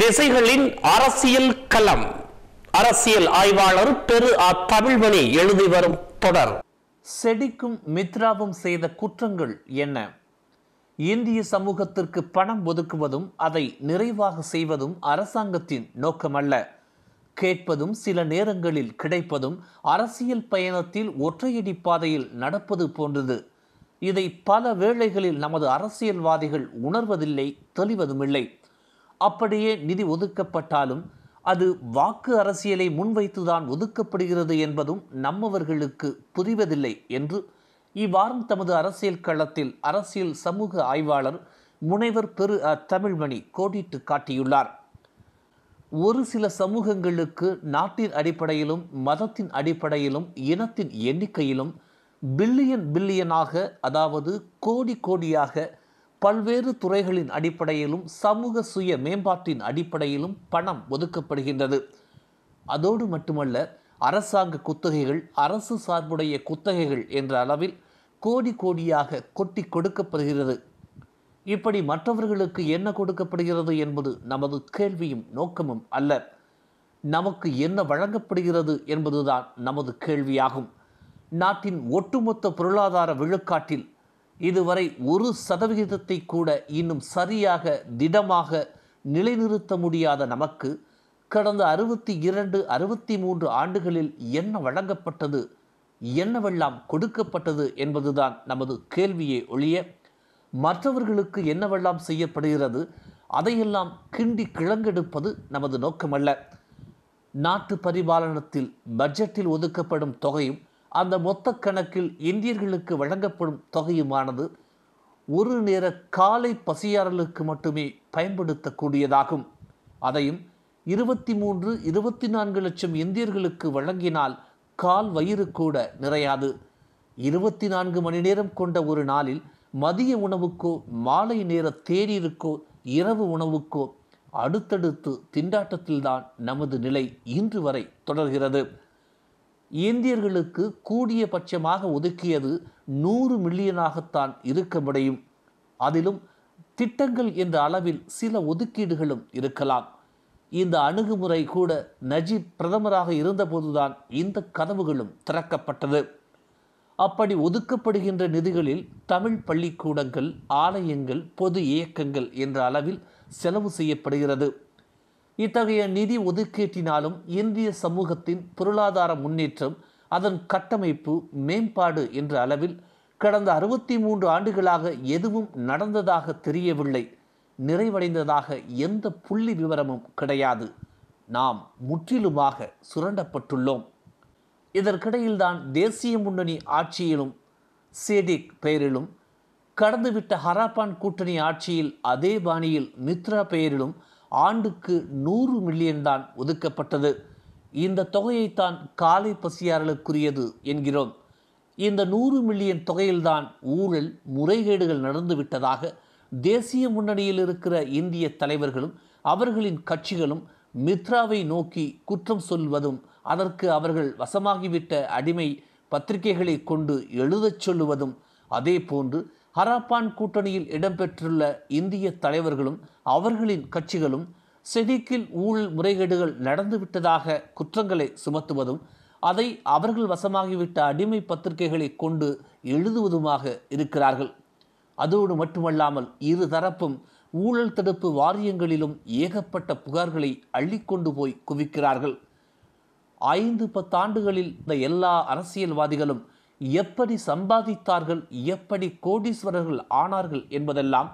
திசைகளின் அரசியல் களம் அரசியல் ஆய்வாளர் பெரு தமிழ்மணி எழுதி வரும் தொடர் செடிக்கும் மித்ராவும் செய்த குற்றங்கள் என்ன இந்திய சமூகத்திற்கு பணம் ஒதுக்குவதும் அதை நிறைவாக செய்வதும் அரசாங்கத்தின் நோக்கமல்ல கேட்பதும் சில நேரங்களில் கிடைப்பதும் அரசியல் பயணத்தில் ஒற்றையடி பாதையில் நடப்பது போன்றது இதை பல வேளைகளில் நமது அரசியல்வாதிகள் உணர்வதில்லை தெளிவதுமில்லை அப்படியே நிதி ஒதுக்கப்பட்டாலும் அது வாக்கு அரசியலை முன்வைத்துதான் ஒதுக்கப்படுகிறது என்பதும் நம்மவர்களுக்கு புரிவதில்லை என்று இவ்வாரம் தமது அரசியல் களத்தில் அரசியல் சமூக ஆய்வாளர் முனைவர் பெரு தமிழ்மணி கோடிட்டு காட்டியுள்ளார் ஒரு சில சமூகங்களுக்கு நாட்டின் அடிப்படையிலும் மதத்தின் அடிப்படையிலும் இனத்தின் எண்ணிக்கையிலும் பில்லியன் பில்லியனாக அதாவது கோடி கோடியாக பல்வேறு துறைகளின் அடிப்படையிலும் சமூக சுய மேம்பாட்டின் அடிப்படையிலும் பணம் ஒதுக்கப்படுகின்றது அதோடு மட்டுமல்ல அரசாங்க குத்தகைகள் அரசு சார்புடைய குத்தகைகள் என்ற அளவில் கோடி கோடியாக கொட்டி கொடுக்கப்படுகிறது இப்படி மற்றவர்களுக்கு என்ன கொடுக்கப்படுகிறது என்பது நமது கேள்வியும் நோக்கமும் அல்ல நமக்கு என்ன வழங்கப்படுகிறது என்பதுதான் நமது கேள்வியாகும் நாட்டின் ஒட்டுமொத்த பொருளாதார விழுக்காட்டில் இதுவரை ஒரு சதவிகிதத்தை கூட இன்னும் சரியாக திடமாக நிலைநிறுத்த முடியாத நமக்கு கடந்த அறுபத்தி இரண்டு அறுபத்தி மூன்று ஆண்டுகளில் என்ன வழங்கப்பட்டது என்னவெல்லாம் கொடுக்கப்பட்டது என்பதுதான் நமது கேள்வியை ஒழிய மற்றவர்களுக்கு என்னவெல்லாம் செய்யப்படுகிறது அதையெல்லாம் கிண்டி கிழங்கெடுப்பது நமது நோக்கமல்ல நாட்டு பரிபாலனத்தில் பட்ஜெட்டில் ஒதுக்கப்படும் தொகையும் அந்த மொத்த கணக்கில் இந்தியர்களுக்கு வழங்கப்படும் தொகையுமானது ஒரு நேர காலை பசியாறலுக்கு மட்டுமே பயன்படுத்தக்கூடியதாகும் அதையும் இருபத்தி மூன்று இருபத்தி நான்கு லட்சம் இந்தியர்களுக்கு வழங்கினால் கால் வயிறு கூட நிறையாது இருபத்தி நான்கு மணி நேரம் கொண்ட ஒரு நாளில் மதிய உணவுக்கோ மாலை நேர தேநீருக்கோ இரவு உணவுக்கோ அடுத்தடுத்து திண்டாட்டத்தில்தான் நமது நிலை இன்று வரை தொடர்கிறது இந்தியர்களுக்கு கூடிய பட்சமாக ஒதுக்கியது நூறு மில்லியனாகத்தான் இருக்க முடியும் அதிலும் திட்டங்கள் என்ற அளவில் சில ஒதுக்கீடுகளும் இருக்கலாம் இந்த அணுகுமுறை கூட நஜீப் பிரதமராக இருந்தபோதுதான் இந்த கதவுகளும் திறக்கப்பட்டது அப்படி ஒதுக்கப்படுகின்ற நிதிகளில் தமிழ் பள்ளிக்கூடங்கள் ஆலயங்கள் பொது இயக்கங்கள் என்ற அளவில் செலவு செய்யப்படுகிறது இத்தகைய நிதி ஒதுக்கீட்டினாலும் இந்திய சமூகத்தின் பொருளாதார முன்னேற்றம் அதன் கட்டமைப்பு மேம்பாடு என்ற அளவில் கடந்த அறுபத்தி மூன்று ஆண்டுகளாக எதுவும் நடந்ததாக தெரியவில்லை நிறைவடைந்ததாக எந்த புள்ளி விவரமும் கிடையாது நாம் முற்றிலுமாக சுரண்டப்பட்டுள்ளோம் இதற்கிடையில்தான் தேசிய முன்னணி ஆட்சியிலும் சேடிக் பெயரிலும் கடந்துவிட்ட ஹராப்பான் கூட்டணி ஆட்சியில் அதே பாணியில் மித்ரா பெயரிலும் ஆண்டுக்கு நூறு மில்லியன் தான் ஒதுக்கப்பட்டது இந்த தொகையைத்தான் காலை பசியாரலுக்குரியது என்கிறோம் இந்த நூறு மில்லியன் தொகையில்தான் ஊழல் முறைகேடுகள் நடந்துவிட்டதாக தேசிய முன்னணியில் இருக்கிற இந்திய தலைவர்களும் அவர்களின் கட்சிகளும் மித்ராவை நோக்கி குற்றம் சொல்வதும் அதற்கு அவர்கள் வசமாகிவிட்ட அடிமை பத்திரிகைகளை கொண்டு எழுதச் சொல்லுவதும் அதே போன்று ஹராப்பான் கூட்டணியில் இடம்பெற்றுள்ள இந்திய தலைவர்களும் அவர்களின் கட்சிகளும் செடிக்கில் ஊழல் முறைகேடுகள் நடந்துவிட்டதாக குற்றங்களை சுமத்துவதும் அதை அவர்கள் வசமாகிவிட்ட அடிமை பத்திரிகைகளை கொண்டு எழுதுவதுமாக இருக்கிறார்கள் அதோடு மட்டுமல்லாமல் இரு தரப்பும் ஊழல் தடுப்பு வாரியங்களிலும் ஏகப்பட்ட புகார்களை அள்ளிக்கொண்டு போய் குவிக்கிறார்கள் ஐந்து பத்தாண்டுகளில் இந்த எல்லா அரசியல்வாதிகளும் எப்படி சம்பாதித்தார்கள் எப்படி கோடீஸ்வரர்கள் ஆனார்கள் என்பதெல்லாம்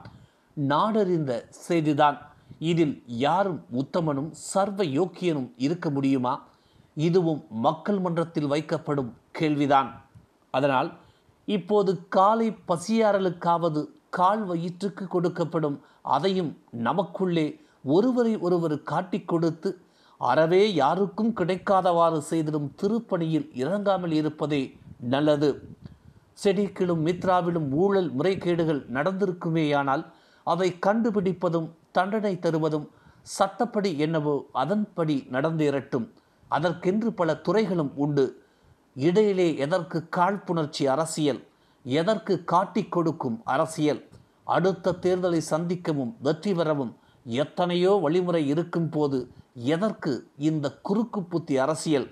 நாடறிந்த செய்திதான் இதில் யாரும் உத்தமனும் சர்வ யோக்கியனும் இருக்க முடியுமா இதுவும் மக்கள் மன்றத்தில் வைக்கப்படும் கேள்விதான் அதனால் இப்போது காலை பசியாரலுக்காவது கால் வயிற்றுக்கு கொடுக்கப்படும் அதையும் நமக்குள்ளே ஒருவரை ஒருவர் காட்டிக் கொடுத்து அறவே யாருக்கும் கிடைக்காதவாறு செய்திடும் திருப்பணியில் இறங்காமல் இருப்பதே நல்லது செடிக்கிலும் மித்ராவிலும் ஊழல் முறைகேடுகள் நடந்திருக்குமேயானால் அவை கண்டுபிடிப்பதும் தண்டனை தருவதும் சட்டப்படி என்னவோ அதன்படி நடந்தேறட்டும் அதற்கென்று பல துறைகளும் உண்டு இடையிலே எதற்கு காழ்ப்புணர்ச்சி அரசியல் எதற்கு காட்டிக் கொடுக்கும் அரசியல் அடுத்த தேர்தலை சந்திக்கவும் வெற்றி பெறவும் எத்தனையோ வழிமுறை இருக்கும் போது எதற்கு இந்த குறுக்கு புத்தி அரசியல்